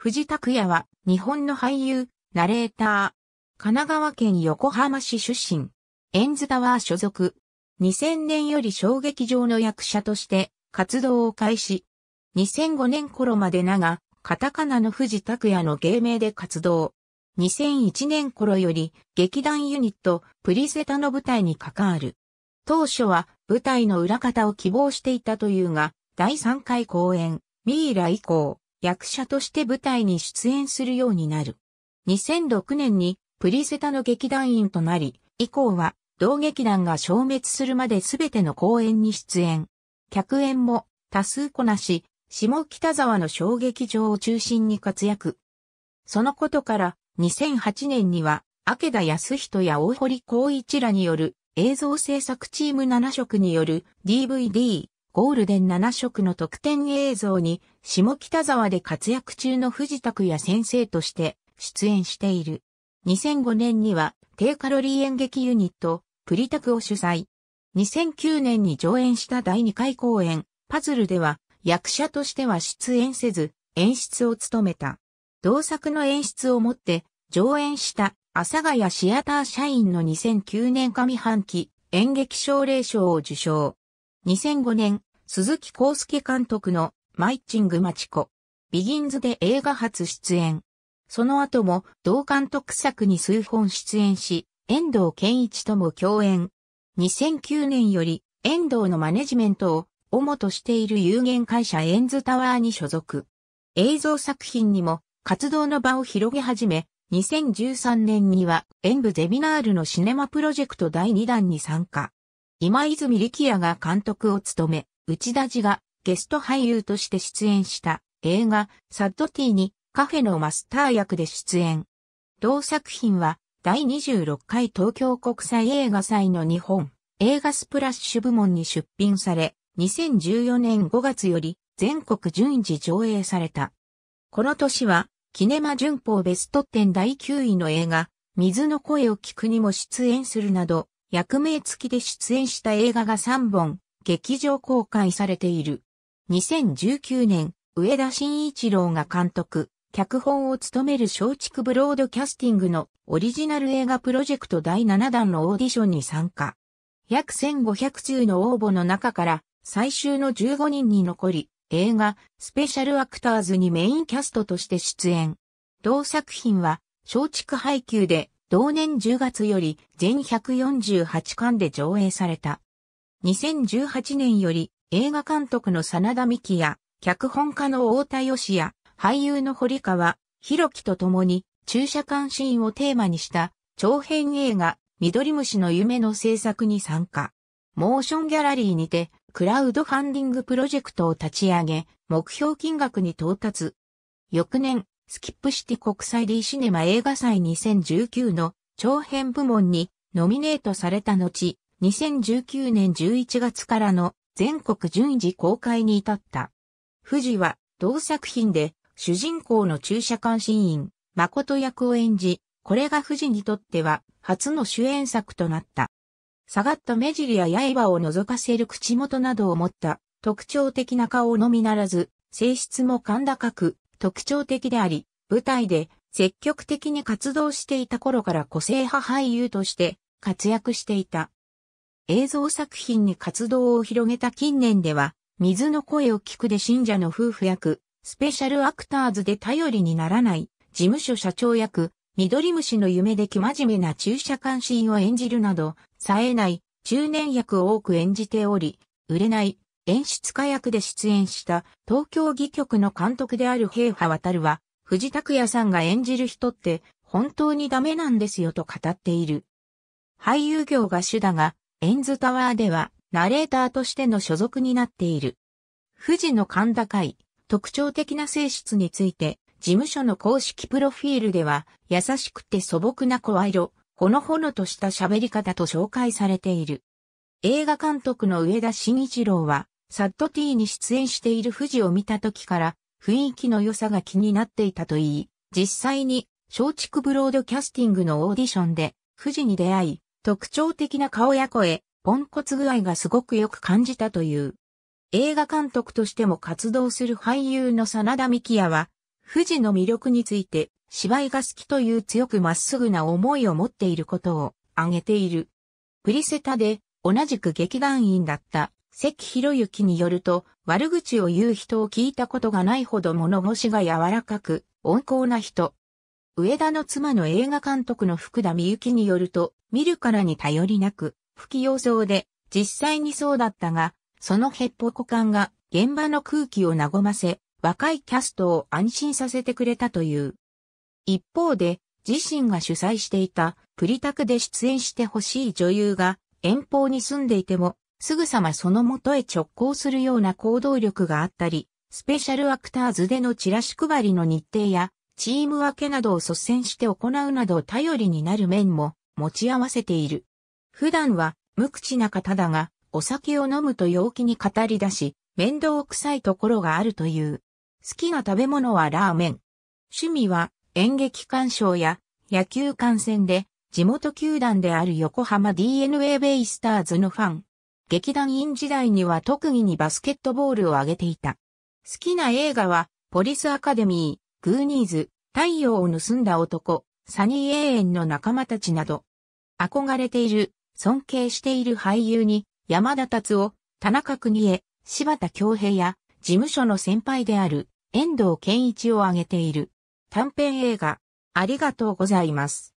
藤拓也は日本の俳優、ナレーター。神奈川県横浜市出身。エンズタワー所属。2000年より小劇場の役者として活動を開始。2005年頃まで長、カタカナの藤拓也の芸名で活動。2001年頃より劇団ユニットプリセタの舞台に関わる。当初は舞台の裏方を希望していたというが、第3回公演、ミイラ以降、役者として舞台に出演するようになる。2006年にプリセタの劇団員となり、以降は同劇団が消滅するまで全ての公演に出演。客演も多数こなし、下北沢の小劇場を中心に活躍。そのことから2008年には、明田康人や大堀光一らによる映像制作チーム7色による DVD ゴールデン7色の特典映像に、下北沢で活躍中の藤拓也先生として出演している。2005年には低カロリー演劇ユニット、プリタクを主催。2009年に上演した第2回公演、パズルでは役者としては出演せず、演出を務めた。同作の演出をもって上演した阿佐ヶ谷シアター社員の2009年上半期演劇奨励賞を受賞。2005年鈴木康介監督のマイッチングマチコ。ビギンズで映画初出演。その後も同監督作に数本出演し、遠藤健一とも共演。2009年より遠藤のマネジメントを主としている有限会社エンズタワーに所属。映像作品にも活動の場を広げ始め、2013年には演舞ゼミナールのシネマプロジェクト第2弾に参加。今泉力也が監督を務め、内田寺がゲスト俳優として出演した映画サッドティーにカフェのマスター役で出演。同作品は第26回東京国際映画祭の日本映画スプラッシュ部門に出品され、2014年5月より全国順次上映された。この年は、キネマ旬報ベスト10第9位の映画、水の声を聞くにも出演するなど、役名付きで出演した映画が3本、劇場公開されている。2019年、上田慎一郎が監督、脚本を務める松竹ブロードキャスティングのオリジナル映画プロジェクト第7弾のオーディションに参加。約1500通の応募の中から最終の15人に残り、映画スペシャルアクターズにメインキャストとして出演。同作品は松竹配給で同年10月より全148巻で上映された。2018年より映画監督の真田美希や脚本家の太田義也、俳優の堀川、博樹と共に注射監シーンをテーマにした長編映画緑虫の夢の制作に参加。モーションギャラリーにてクラウドファンディングプロジェクトを立ち上げ、目標金額に到達。翌年、スキップシティ国際ーシネマ映画祭2019の長編部門にノミネートされた後、2019年11月からの全国順次公開に至った。富士は同作品で主人公の注射監視員、誠役を演じ、これが富士にとっては初の主演作となった。下がった目尻や刃を覗かせる口元などを持った特徴的な顔のみならず、性質も感高く特徴的であり、舞台で積極的に活動していた頃から個性派俳優として活躍していた。映像作品に活動を広げた近年では、水の声を聞くで信者の夫婦役、スペシャルアクターズで頼りにならない、事務所社長役、緑虫の夢で生真面目な注射監視員を演じるなど、冴えない、中年役を多く演じており、売れない、演出家役で出演した東京戯曲の監督である平波渡は、藤拓也さんが演じる人って本当にダメなんですよと語っている。俳優業が主だが、エンズタワーでは、ナレーターとしての所属になっている。富士の神高い、特徴的な性質について、事務所の公式プロフィールでは、優しくて素朴な声色、ほのほのとした喋り方と紹介されている。映画監督の上田慎一郎は、サッド T に出演している富士を見た時から、雰囲気の良さが気になっていたといい、実際に、松竹ブロードキャスティングのオーディションで、富士に出会い、特徴的な顔や声、ポンコツ具合がすごくよく感じたという。映画監督としても活動する俳優の真田美希也は、富士の魅力について芝居が好きという強くまっすぐな思いを持っていることを挙げている。プリセタで同じく劇団員だった関博之によると悪口を言う人を聞いたことがないほど物腰が柔らかく温厚な人。上田の妻の映画監督の福田美幸によると見るからに頼りなく、不器用そうで、実際にそうだったが、そのヘッポコ感が現場の空気を和ませ、若いキャストを安心させてくれたという。一方で、自身が主催していたプリタクで出演してほしい女優が遠方に住んでいても、すぐさまその元へ直行するような行動力があったり、スペシャルアクターズでのチラシ配りの日程や、チーム分けなどを率先して行うなど頼りになる面も持ち合わせている。普段は無口な方だが、お酒を飲むと陽気に語り出し、面倒くさいところがあるという。好きな食べ物はラーメン。趣味は演劇鑑賞や野球観戦で地元球団である横浜 DNA ベイスターズのファン。劇団員時代には特技にバスケットボールを挙げていた。好きな映画はポリスアカデミー、グーニーズ、太陽を盗んだ男、サニー・永遠の仲間たちなど、憧れている、尊敬している俳優に、山田達夫、田中邦恵、柴田恭平や、事務所の先輩である、遠藤健一を挙げている。短編映画、ありがとうございます。